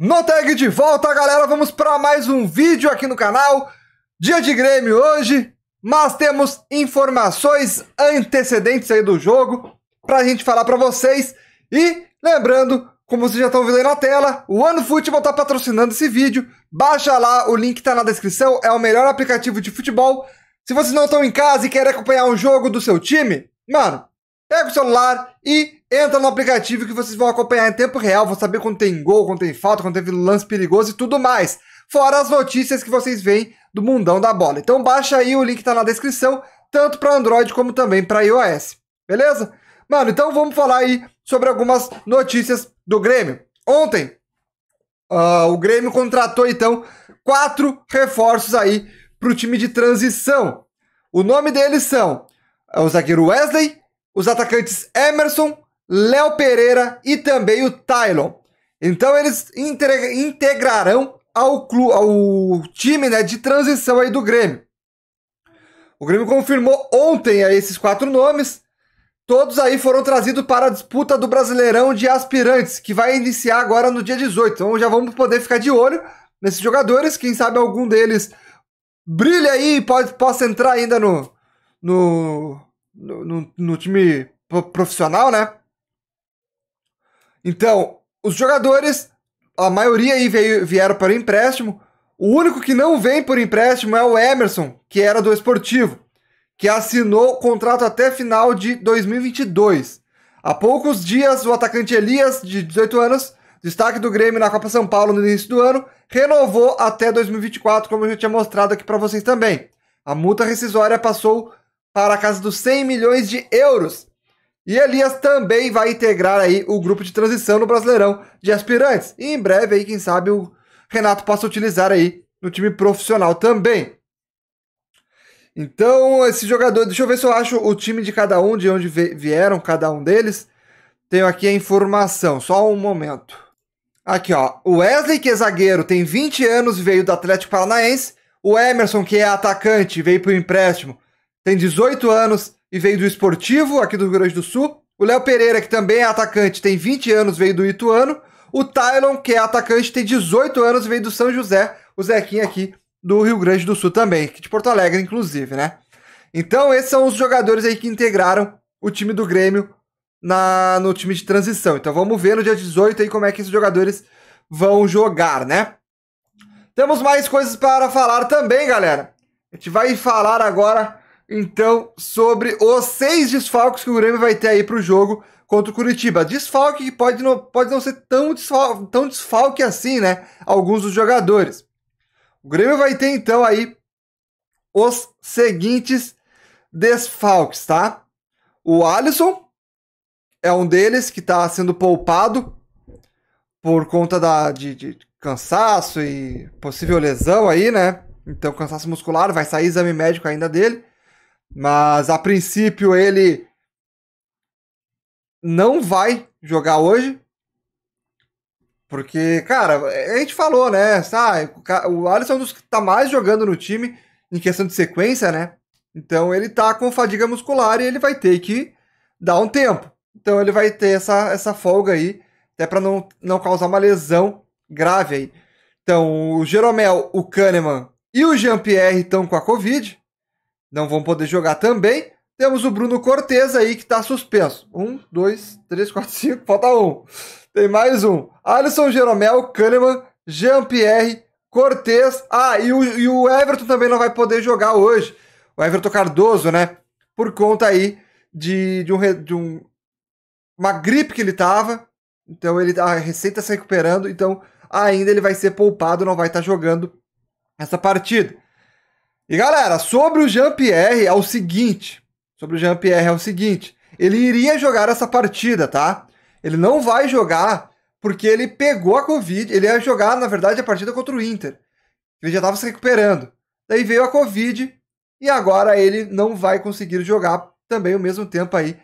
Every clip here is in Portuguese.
No tag de volta, galera, vamos para mais um vídeo aqui no canal. Dia de Grêmio hoje, mas temos informações antecedentes aí do jogo para a gente falar para vocês. E lembrando, como vocês já estão vendo aí na tela, o Ano Futebol está patrocinando esse vídeo. Baixa lá, o link está na descrição, é o melhor aplicativo de futebol. Se vocês não estão em casa e querem acompanhar um jogo do seu time, mano, pega o celular e Entra no aplicativo que vocês vão acompanhar em tempo real, vão saber quando tem gol, quando tem falta, quando teve lance perigoso e tudo mais. Fora as notícias que vocês veem do mundão da bola. Então baixa aí, o link tá na descrição, tanto para Android como também para iOS. Beleza? Mano, então vamos falar aí sobre algumas notícias do Grêmio. Ontem, uh, o Grêmio contratou então quatro reforços aí para o time de transição. O nome deles são ah, o zagueiro Wesley, os atacantes Emerson, Léo Pereira e também o Tylon. Então eles integrarão ao, clube, ao time né, de transição aí do Grêmio. O Grêmio confirmou ontem aí esses quatro nomes. Todos aí foram trazidos para a disputa do Brasileirão de aspirantes, que vai iniciar agora no dia 18. Então já vamos poder ficar de olho nesses jogadores. Quem sabe algum deles brilha aí e pode, possa entrar ainda no, no, no, no time profissional, né? Então, os jogadores, a maioria aí veio, vieram para o empréstimo. O único que não vem por empréstimo é o Emerson, que era do Esportivo, que assinou contrato até final de 2022. Há poucos dias, o atacante Elias, de 18 anos, destaque do Grêmio na Copa São Paulo no início do ano, renovou até 2024, como eu já tinha mostrado aqui para vocês também. A multa rescisória passou para a casa dos 100 milhões de euros. E Elias também vai integrar aí o grupo de transição no Brasileirão de aspirantes. E em breve aí, quem sabe, o Renato possa utilizar aí no time profissional também. Então, esse jogador, deixa eu ver se eu acho o time de cada um, de onde vieram cada um deles. Tenho aqui a informação, só um momento. Aqui, ó. O Wesley, que é zagueiro, tem 20 anos e veio do Atlético Paranaense. O Emerson, que é atacante, veio por empréstimo, tem 18 anos e veio do Esportivo, aqui do Rio Grande do Sul. O Léo Pereira, que também é atacante, tem 20 anos, veio do Ituano. O Tylon, que é atacante, tem 18 anos, veio do São José. O Zequinha aqui do Rio Grande do Sul também, que de Porto Alegre, inclusive, né? Então, esses são os jogadores aí que integraram o time do Grêmio na, no time de transição. Então, vamos ver no dia 18 aí como é que esses jogadores vão jogar, né? Temos mais coisas para falar também, galera. A gente vai falar agora então, sobre os seis desfalques que o Grêmio vai ter aí para o jogo contra o Curitiba. Desfalque que pode não, pode não ser tão desfalque, tão desfalque assim, né? Alguns dos jogadores. O Grêmio vai ter, então, aí os seguintes desfalques, tá? O Alisson é um deles que está sendo poupado por conta da, de, de cansaço e possível lesão aí, né? Então, cansaço muscular, vai sair exame médico ainda dele. Mas a princípio ele não vai jogar hoje. Porque, cara, a gente falou, né? Sabe, ah, o Alisson é um dos que tá mais jogando no time em questão de sequência, né? Então ele tá com fadiga muscular e ele vai ter que dar um tempo. Então ele vai ter essa, essa folga aí, até para não, não causar uma lesão grave aí. Então o Jeromel, o Kahneman e o Jean-Pierre estão com a Covid não vão poder jogar também. Temos o Bruno Cortez aí que está suspenso. Um, dois, três, quatro, cinco, falta um. Tem mais um. Alisson Jeromel, Kahneman, Jean-Pierre, Cortez. Ah, e o, e o Everton também não vai poder jogar hoje. O Everton Cardoso, né? Por conta aí de, de, um, de um, uma gripe que ele tava. Então ele a receita se recuperando. Então ainda ele vai ser poupado, não vai estar tá jogando essa partida. E galera, sobre o Jean-Pierre é o seguinte, sobre o Jean-Pierre é o seguinte, ele iria jogar essa partida, tá? Ele não vai jogar porque ele pegou a Covid, ele ia jogar, na verdade, a partida contra o Inter. Ele já estava se recuperando. Daí veio a Covid e agora ele não vai conseguir jogar também o mesmo tempo aí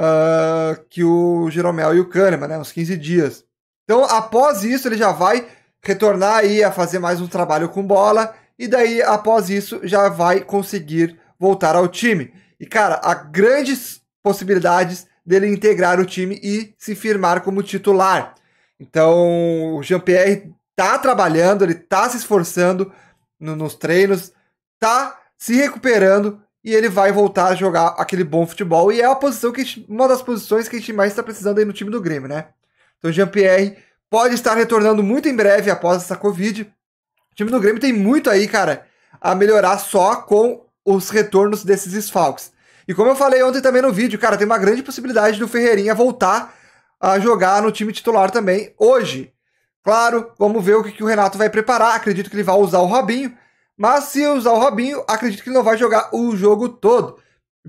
uh, que o Jeromel e o Kahneman, né? Uns 15 dias. Então, após isso, ele já vai retornar aí a fazer mais um trabalho com bola e daí após isso já vai conseguir voltar ao time. E cara, há grandes possibilidades dele integrar o time e se firmar como titular. Então, o Jean-Pierre tá trabalhando, ele tá se esforçando no, nos treinos, tá se recuperando e ele vai voltar a jogar aquele bom futebol. E é a posição que gente, uma das posições que a gente mais está precisando aí no time do Grêmio, né? Então, Jean-Pierre pode estar retornando muito em breve após essa Covid. O time do Grêmio tem muito aí, cara, a melhorar só com os retornos desses esfalques. E como eu falei ontem também no vídeo, cara, tem uma grande possibilidade do Ferreirinha voltar a jogar no time titular também hoje. Claro, vamos ver o que, que o Renato vai preparar. Acredito que ele vai usar o Robinho. Mas se usar o Robinho, acredito que ele não vai jogar o jogo todo.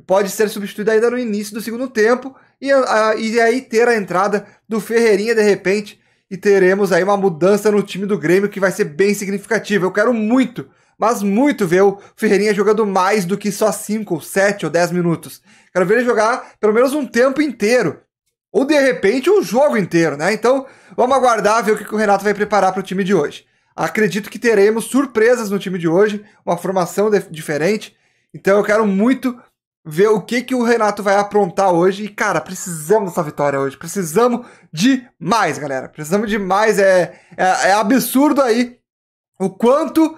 Pode ser substituído ainda no início do segundo tempo e, a, ah, e aí ter a entrada do Ferreirinha de repente e teremos aí uma mudança no time do Grêmio que vai ser bem significativa. Eu quero muito, mas muito ver o Ferreirinha jogando mais do que só 5, 7 ou 10 minutos. Quero ver ele jogar pelo menos um tempo inteiro. Ou de repente um jogo inteiro, né? Então vamos aguardar ver o que o Renato vai preparar para o time de hoje. Acredito que teremos surpresas no time de hoje, uma formação diferente. Então eu quero muito ver o que, que o Renato vai aprontar hoje. E, cara, precisamos dessa vitória hoje. Precisamos de mais, galera. Precisamos de mais. É, é, é absurdo aí o quanto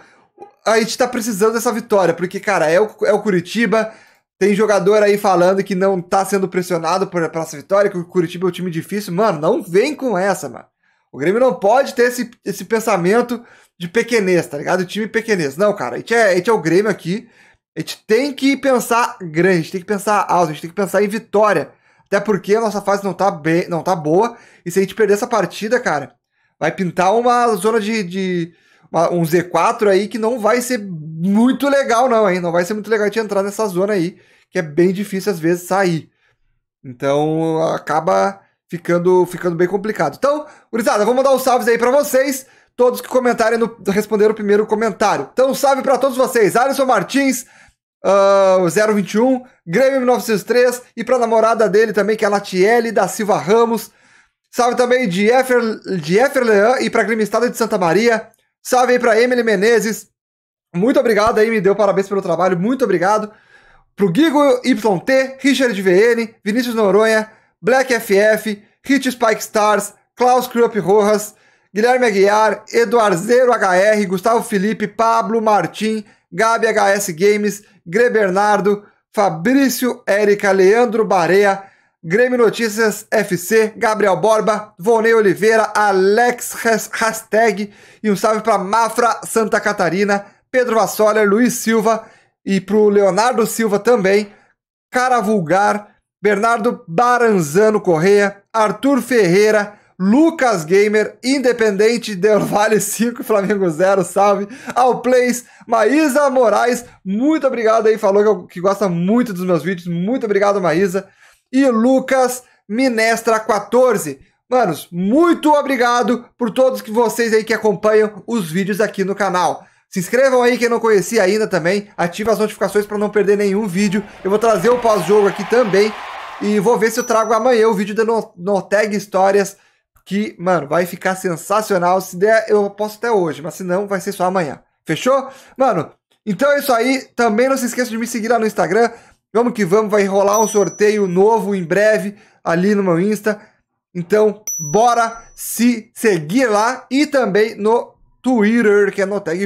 a gente tá precisando dessa vitória. Porque, cara, é o, é o Curitiba. Tem jogador aí falando que não tá sendo pressionado por, por essa vitória, que o Curitiba é um time difícil. Mano, não vem com essa, mano. O Grêmio não pode ter esse, esse pensamento de pequenez, tá ligado? O time pequenez. Não, cara, a gente é, a gente é o Grêmio aqui. A gente tem que pensar grande, a gente tem que pensar alto, a gente tem que pensar em vitória. Até porque a nossa fase não tá bem, não tá boa. E se a gente perder essa partida, cara, vai pintar uma zona de. de uma, um Z4 aí que não vai ser muito legal, não, hein? Não vai ser muito legal gente entrar nessa zona aí, que é bem difícil às vezes sair. Então acaba ficando, ficando bem complicado. Então, gurizada, vou mandar os um salves aí para vocês todos que comentarem no, responderam o primeiro comentário. Então, salve para todos vocês. Alisson Martins, 021, ah, Grêmio 1903 e para namorada dele também, que é a Latiele da Silva Ramos. Salve também de Efer, de Efer Leão e para Grêmio Estado de Santa Maria. Salve aí para Emily Menezes. Muito obrigado aí, me deu parabéns pelo trabalho, muito obrigado. Pro Gigo YT, Richard VN, Vinícius Noronha, Black FF, Hit Spike Stars, Klaus Krupp Rojas, Guilherme Aguiar, Eduardo Zero HR, Gustavo Felipe, Pablo Martim, Gabi HS Games, Gre Bernardo, Fabrício Érica, Leandro Barea, Grêmio Notícias FC, Gabriel Borba, Vonei Oliveira, Alex Hashtag e um salve para Mafra Santa Catarina, Pedro Vassoller, Luiz Silva e para o Leonardo Silva também, Cara Vulgar, Bernardo Baranzano Correia, Arthur Ferreira, Lucas Gamer, Independente Del Vale 5, Flamengo 0, salve. Ao Plays, Maísa Moraes, muito obrigado aí, falou que, eu, que gosta muito dos meus vídeos, muito obrigado, Maísa. E Lucas Minestra 14. Manos, muito obrigado por todos que vocês aí que acompanham os vídeos aqui no canal. Se inscrevam aí quem não conhecia ainda também, ative as notificações para não perder nenhum vídeo. Eu vou trazer o pós-jogo aqui também e vou ver se eu trago amanhã o vídeo da Notag Histórias que, mano, vai ficar sensacional. Se der, eu posso até hoje, mas se não, vai ser só amanhã. Fechou? Mano, então é isso aí. Também não se esqueça de me seguir lá no Instagram. Vamos que vamos, vai rolar um sorteio novo em breve ali no meu Insta. Então, bora se seguir lá e também no Twitter, que é no Tag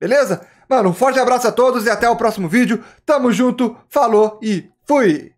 Beleza? Mano, um forte abraço a todos e até o próximo vídeo. Tamo junto, falou e fui!